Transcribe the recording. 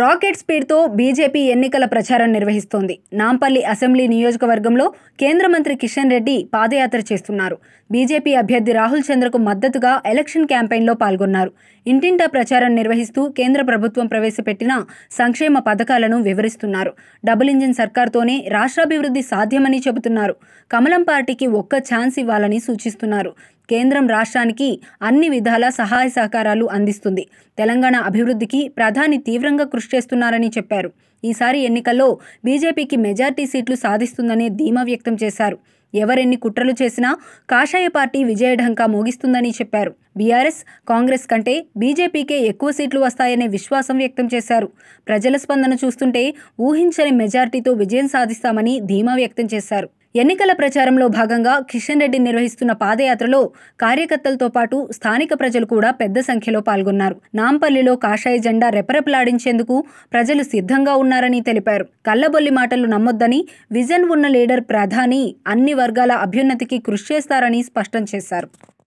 rocket స్పీడ్తో BJP ఎన్నికల ప్రచారం నిర్వహిస్తోంది నాంపల్లి అసెంబ్లీ నియోజకవర్గంలో కేంద్ర మంత్రి కిషన్ రెడ్డి పాదయాత్ర చేస్తున్నారు బీజేపీ అభ్యర్థి రాహుల్ చంద్రకు మద్దతుగా ఎలక్షన్ క్యాంపెయిన్లో పాల్గొన్నారు ఇంటింటా ప్రచారం నిర్వహిస్తూ కేంద్ర ప్రభుత్వం ప్రవేశపెట్టిన సంక్షేమ పథకాలను వివరిస్తున్నారు డబుల్ ఇంజిన్ సర్కార్తోనే రాష్ట్రాభివృద్ధి సాధ్యమని చెబుతున్నారు కమలం పార్టీకి ఒక్క ఛాన్స్ ఇవ్వాలని సూచిస్తున్నారు కేంద్రం రాష్ట్రానికి అన్ని విధాల సహాయ సహకారాలు అందిస్తుంది తెలంగాణ అభివృద్ధికి ప్రధాని తీవ్రంగా కృషి చేస్తున్నారని చెప్పారు ఈసారి ఎన్నికల్లో బీజేపీకి మెజార్టీ సీట్లు సాధిస్తుందనే ధీమా వ్యక్తం చేశారు ఎవరెన్ని కుట్రలు చేసినా కాషాయ పార్టీ విజయఢంకా మోగిస్తుందని చెప్పారు బీఆర్ఎస్ కాంగ్రెస్ కంటే బీజేపీకే ఎక్కువ సీట్లు వస్తాయనే విశ్వాసం వ్యక్తం చేశారు ప్రజల స్పందన చూస్తుంటే ఊహించని మెజార్టీతో విజయం సాధిస్తామని ధీమా వ్యక్తం చేశారు ఎన్నికల ప్రచారంలో భాగంగా కిషన్ రెడ్డి నిర్వహిస్తున్న పాదయాత్రలో కార్యకర్తలతో పాటు స్థానిక ప్రజలు కూడా పెద్ద సంఖ్యలో పాల్గొన్నారు నాంపల్లిలో కాషాయ జెండా రెపరెపలాడించేందుకు ప్రజలు సిద్ధంగా ఉన్నారని తెలిపారు కల్లబొల్లి మాటలు నమ్మొద్దని విజన్ ఉన్న లీడర్ ప్రధాని అన్ని వర్గాల అభ్యున్నతికి కృషి చేస్తారని స్పష్టం చేశారు